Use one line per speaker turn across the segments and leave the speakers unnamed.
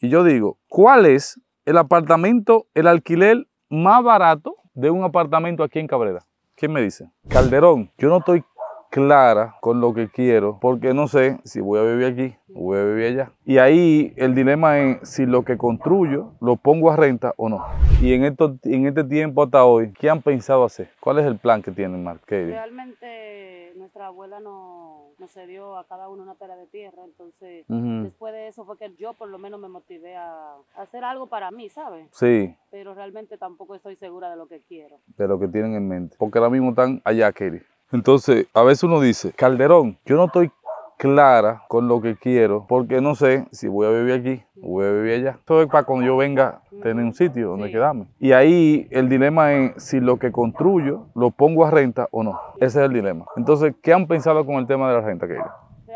Y yo digo, ¿cuál es el apartamento, el alquiler más barato de un apartamento aquí en Cabrera? ¿Quién me dice? Calderón. Yo no estoy clara con lo que quiero, porque no sé si voy a vivir aquí o voy a vivir allá. Y ahí el dilema es si lo que construyo lo pongo a renta o no. Y en, esto, en este tiempo hasta hoy, ¿qué han pensado hacer? ¿Cuál es el plan que tienen, Mark?
Realmente nuestra abuela no, nos cedió a cada uno una pera de tierra, entonces después de eso fue que yo por lo menos me motivé a, hacer algo para mí, ¿sabes? Sí. Pero realmente tampoco estoy segura de lo que quiero.
De lo que tienen en mente. Porque ahora mismo están allá, Kelly. Entonces, a veces uno dice, Calderón, yo no estoy clara con lo que quiero, porque no sé si voy a vivir aquí o voy a vivir allá. Todo es para cuando yo venga tener un sitio donde quedarme. Y ahí el dilema es si lo que construyo lo pongo a renta o no. Ese es el dilema. Entonces, ¿qué han pensado con el tema de la renta, que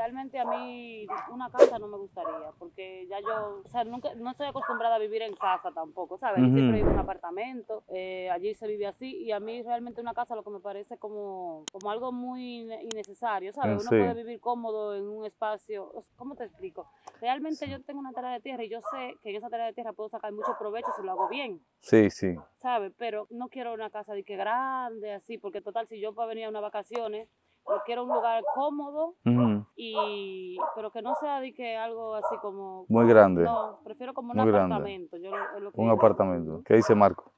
realmente a mí una casa no me gustaría, porque ya yo, nunca, no estoy acostumbrada a vivir en casa tampoco, ¿sabes? Siempre vivo en un apartamento, eh, allí se vive así, y a mí realmente una casa lo que me parece como, como algo muy innecesario, ¿sabes? Ah, Uno puede vivir cómodo en un espacio, ¿cómo te explico? Realmente yo tengo una tarea de tierra y yo sé que en esa tarea de tierra puedo sacar mucho provecho si lo hago bien. Sí, sí. ¿Sabes? Pero no quiero una casa de que grande, así, porque total, si yo para venir a unas vacaciones, Quiero un lugar cómodo, y, pero que no sea de que algo así como... Muy grande. No, prefiero como un apartamento. un apartamento.
¿Qué dice Marco?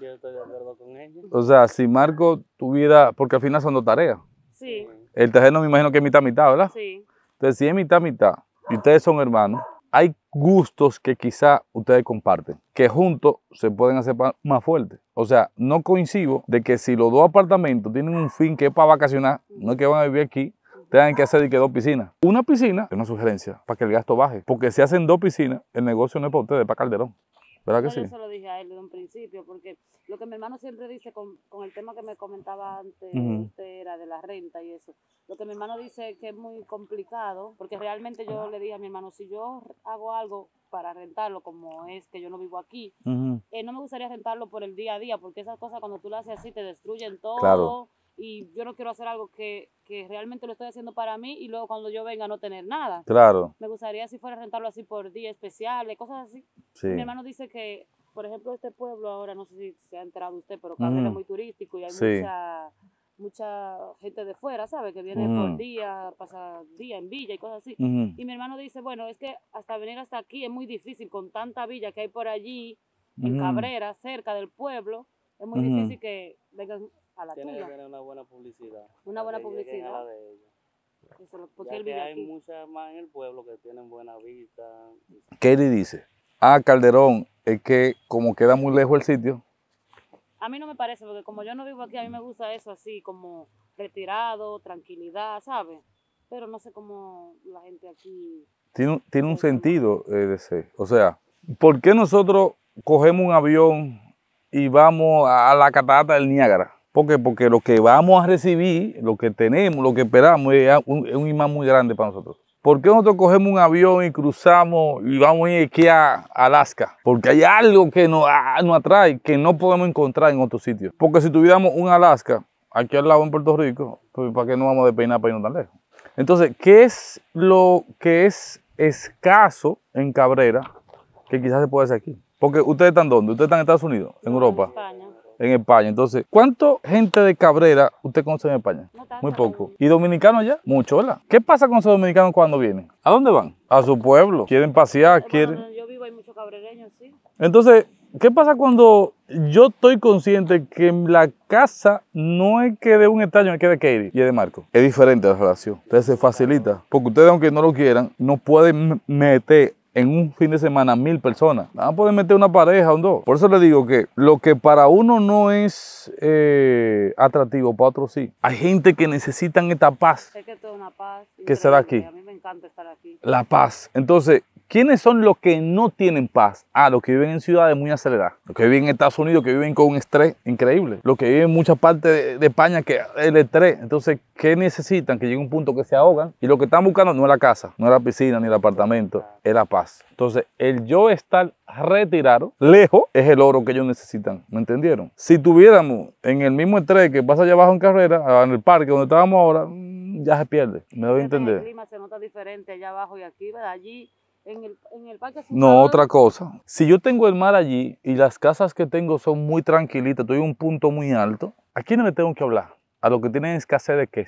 Yo estoy de acuerdo con ella. O sea,
si Marco tuviera, porque al final son dos tareas. Sí. El terreno me imagino que es mitad-mitad, ¿verdad? Sí. Entonces, si es mitad-mitad y ustedes son hermanos, hay gustos que quizá ustedes comparten, que juntos se pueden hacer más fuertes. O sea, no coincido de que si los dos apartamentos tienen un fin que es para vacacionar, no es que van a vivir aquí, tengan que hacer y que dos piscinas. Una piscina es una sugerencia para que el gasto baje, porque si hacen dos piscinas, el negocio no es para ustedes, es para Calderón. Eso
lo dije a él desde un principio, porque lo que mi hermano siempre dice con, con el tema que me comentaba antes, este, era de la renta y eso, lo que mi hermano dice es que es muy complicado, porque realmente yo le dije a mi hermano, si yo hago algo para rentarlo, como es que yo no vivo aquí, eh, no me gustaría rentarlo por el día a día, porque esas cosas cuando tú las haces así te destruyen todo y yo no quiero hacer algo que, realmente lo estoy haciendo para mí y luego cuando yo venga no tener nada. Claro. Me gustaría si fuera rentarlo así por día especiales, cosas así. Mi hermano dice que, por ejemplo, este pueblo ahora, no sé si se ha enterado usted, pero Cabrera es muy turístico y hay mucha, mucha gente de fuera, ¿sabe? Que viene por día, pasa día en villa y cosas así. Y mi hermano dice, bueno, es que hasta venir hasta aquí es muy difícil con tanta villa que hay por allí, en Cabrera, cerca del pueblo, es muy difícil que vengas... Tiene que tener una buena publicidad. Una buena publicidad. porque hay muchas más en el pueblo que tienen buena vista.
Kelly dice, ah, Calderón, es que como queda muy lejos el sitio.
A mí no me parece, porque como yo no vivo aquí, a mí me gusta eso así, como retirado, tranquilidad, ¿sabes? Pero no sé cómo la gente aquí...
Tiene, un sentido, ese. Eh, o sea, ¿por qué nosotros cogemos un avión y vamos a la catarata del Niágara? ¿Por qué? Porque lo que vamos a recibir, lo que tenemos, lo que esperamos, es un, imán muy grande para nosotros. ¿Por qué nosotros cogemos un avión y cruzamos y vamos a ir aquí a Alaska? Porque hay algo que nos, ah, atrae, que no podemos encontrar en otros sitio Porque si tuviéramos un Alaska aquí al lado en Puerto Rico, pues ¿para qué no vamos de despeinar para irnos tan lejos? Entonces, ¿qué es lo que es escaso en Cabrera que quizás se puede hacer aquí? Porque ustedes están dónde? Ustedes están en Estados Unidos, en Europa. En España en España. Entonces, ¿cuánto gente de Cabrera usted conoce en España? Muy poco. ¿Y dominicanos ya? Mucho, ¿verdad? ¿Qué pasa con esos dominicanos cuando vienen? ¿A dónde van? A su pueblo. ¿Quieren pasear? quieren... yo vivo hay muchos cabrereños, sí. Entonces, ¿qué pasa cuando yo estoy consciente que la casa no es que de un extraño, es que de Katie y es de Marco? Es diferente la relación. Entonces se facilita. Porque ustedes, aunque no lo quieran, no pueden meter en un fin de semana mil personas. Van a poder meter una pareja, un dos. Por eso le digo que lo que para uno no es eh, atractivo, para otro sí. Hay gente que necesitan esta paz. Sé que
es una paz. Que será aquí. A mí me encanta estar
aquí. La paz. Entonces, ¿Quiénes son los que no tienen paz? Ah, los que viven en ciudades muy aceleradas, los que viven en Estados Unidos, que viven con un estrés increíble, los que viven en muchas partes de, España, que el estrés. Entonces, ¿qué necesitan? Que llegue un punto que se ahogan. Y lo que están buscando no es la casa, no es la piscina, ni el apartamento, es la paz. Entonces, el yo estar retirado, lejos, es el oro que ellos necesitan. ¿Me entendieron? Si tuviéramos en el mismo estrés que pasa allá abajo en carrera, en el parque donde estábamos ahora, mm, ya se pierde. Me doy a entender. El clima
se nota diferente allá abajo y aquí, ¿verdad? Allí en el, parque. no, otra cosa.
Si yo tengo el mar allí y las casas que tengo son muy tranquilitas, estoy en un punto muy alto, ¿a quién le tengo que hablar? A los que tienen escasez de qué?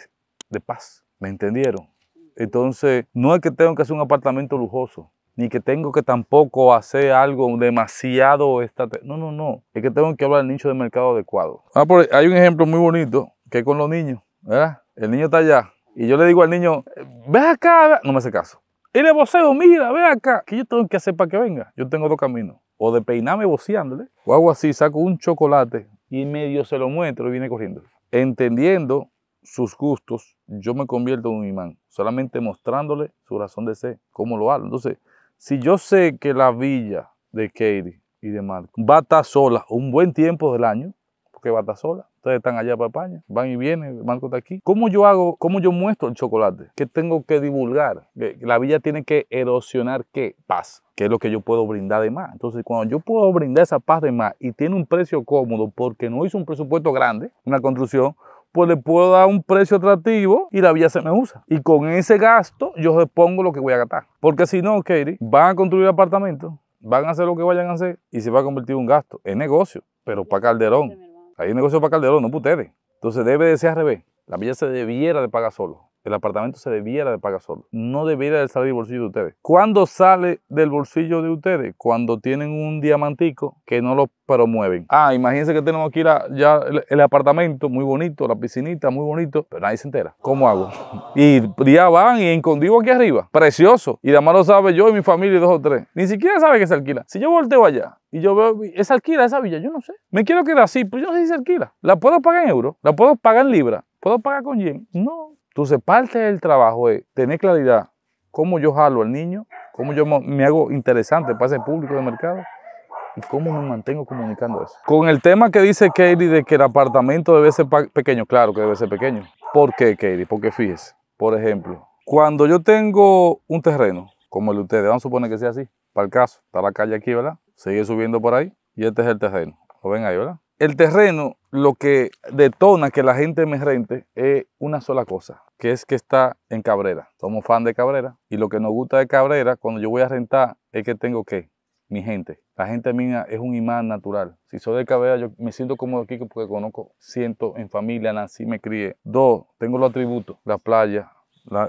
De paz. ¿Me entendieron? Entonces, no es que tengo que hacer un apartamento lujoso, ni que tengo que tampoco hacer algo demasiado... Esta... No, no, no. Es que tengo que hablar del nicho de mercado adecuado. Ah, por hay un ejemplo muy bonito que es con los niños, ¿verdad? El niño está allá y yo le digo al niño, ve acá, no me hace caso. Y le voceo, mira, ve acá. ¿Qué yo tengo que hacer para que venga? Yo tengo dos caminos. O de peinarme voceándole, o hago así, saco un chocolate y en medio se lo muestro y viene corriendo. Entendiendo sus gustos, yo me convierto en un imán, solamente mostrándole su razón de ser, cómo lo hago. Entonces, si yo sé que la villa de Katie y de Marco va a estar sola un buen tiempo del año, que va a estar sola. Ustedes están allá para España, van y vienen, Marco está aquí. ¿Cómo yo hago, cómo yo muestro el chocolate? ¿Qué tengo que divulgar? La villa tiene que erosionar qué? Paz, qué es lo que yo puedo brindar de más. Entonces, cuando yo puedo brindar esa paz de más y tiene un precio cómodo porque no hizo un presupuesto grande, una construcción, pues le puedo dar un precio atractivo y la villa se me usa. Y con ese gasto yo pongo lo que voy a gastar. Porque si no, Katie, van a construir apartamentos, van a hacer lo que vayan a hacer y se va a convertir en un gasto. Es negocio, pero para Calderón. Hay negocios negocio para Calderón, no para ustedes. Entonces debe de ser al revés. La milla se debiera de pagar solo. El apartamento se debiera de pagar solo. No debiera de salir del bolsillo de ustedes. ¿Cuándo sale del bolsillo de ustedes? Cuando tienen un diamantico que no lo promueven. Ah, imagínense que tenemos aquí ya el, apartamento, muy bonito, la piscinita, muy bonito, pero nadie se entera. ¿Cómo hago? Y ya van y encondigo aquí arriba. Precioso. Y además lo sabe yo y mi familia y dos o tres. Ni siquiera sabe que se alquila. Si yo volteo allá y yo veo, ¿es alquila esa villa? Yo no sé. Me quiero quedar así, pues yo no sé si se alquila. ¿La puedo pagar en euros? ¿La puedo pagar en libra? ¿Puedo pagar con yen? No, entonces, parte del trabajo es tener claridad cómo yo jalo al niño, cómo yo me hago interesante para ese público de mercado y cómo me mantengo comunicando eso. Con el tema que dice Katie de que el apartamento debe ser pequeño, claro que debe ser pequeño. ¿Por qué, Katie? Porque fíjese, por ejemplo, cuando yo tengo un terreno, como el de ustedes, vamos a suponer que sea así, para el caso, está la calle aquí, ¿verdad? Sigue subiendo por ahí y este es el terreno. Lo ven ahí, ¿verdad? El terreno lo que detona que la gente me rente es una sola cosa, que es que está en Cabrera. Somos fan de Cabrera y lo que nos gusta de Cabrera cuando yo voy a rentar es que tengo que mi gente. La gente mía es un imán natural. Si soy de Cabrera, yo me siento cómodo aquí porque conozco, siento en familia, nací, me crié. Dos, tengo los atributos, la playa,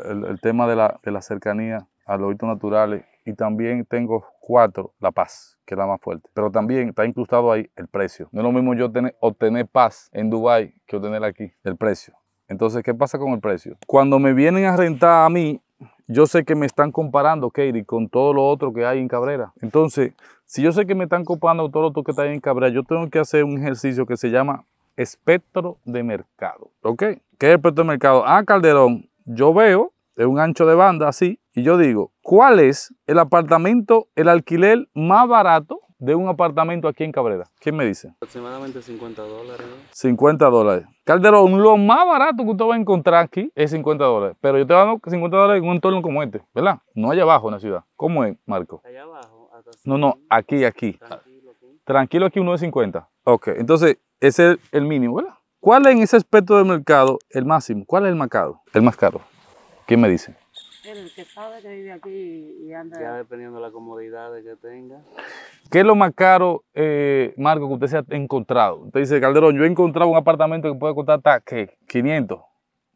el, tema de la, de la cercanía a los hitos naturales, y también tengo cuatro, la paz, que es la más fuerte. Pero también está incrustado ahí el precio. No es lo mismo yo tener, obtener paz en Dubai que obtener aquí el precio. Entonces, ¿qué pasa con el precio? Cuando me vienen a rentar a mí, yo sé que me están comparando, Katie, con todo lo otro que hay en Cabrera. Entonces, si yo sé que me están comparando todo lo otro que está ahí en Cabrera, yo tengo que hacer un ejercicio que se llama espectro de mercado. ¿Ok? ¿Qué es el espectro de mercado? Ah, Calderón, yo veo, es un ancho de banda así, y yo digo, ¿cuál es el apartamento, el alquiler más barato de un apartamento aquí en Cabrera? ¿Quién me dice?
Aproximadamente 50 dólares.
50 dólares. Calderón, lo más barato que usted va a encontrar aquí es 50 dólares. Pero yo te dando 50 dólares en un entorno como este, ¿verdad? No allá abajo en la ciudad. ¿Cómo es, Marco? Allá abajo. no, no, aquí, aquí. Tranquilo aquí. Tranquilo aquí, uno de 50. Ok, entonces ese es el mínimo, ¿verdad? ¿Cuál es en ese aspecto del mercado el máximo? ¿Cuál es el más El más caro. ¿Quién me dice?
El que sabe que vive aquí y anda. Ya dependiendo de la comodidad que tenga.
¿Qué es lo más caro, eh, Marco, que usted se ha encontrado? Usted dice, Calderón, yo he encontrado un apartamento que puede costar hasta, ¿qué? 500,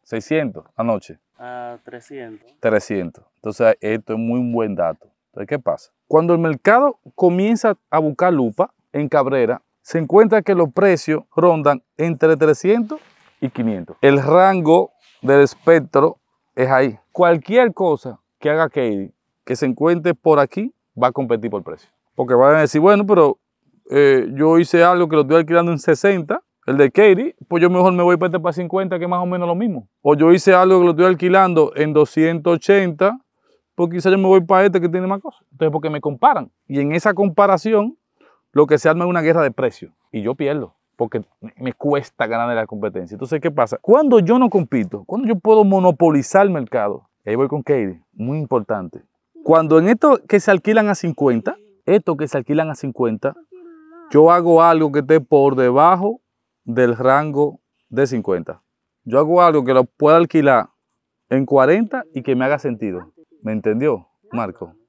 600 anoche.
A 300.
300. Entonces, esto es muy buen dato. Entonces, ¿qué pasa? Cuando el mercado comienza a buscar lupa en Cabrera, se encuentra que los precios rondan entre 300 y 500. El rango del espectro es ahí. Cualquier cosa que haga Katie que se encuentre por aquí va a competir por precio. Porque van a decir, bueno, pero eh, yo hice algo que lo estoy alquilando en 60, el de Katie, pues yo mejor me voy para este para 50, que es más o menos lo mismo. O yo hice algo que lo estoy alquilando en 280, pues quizás yo me voy para este que tiene más cosas. Entonces, porque me comparan. Y en esa comparación, lo que se arma es una guerra de precios. Y yo pierdo porque me cuesta ganar la competencia. Entonces, ¿qué pasa? Cuando yo no compito, cuando yo puedo monopolizar el mercado, ahí voy con Katie, muy importante. Cuando en esto que se alquilan a 50, esto que se alquilan a 50, yo hago algo que esté por debajo del rango de 50. Yo hago algo que lo pueda alquilar en 40 y que me haga sentido. ¿Me entendió, Marco?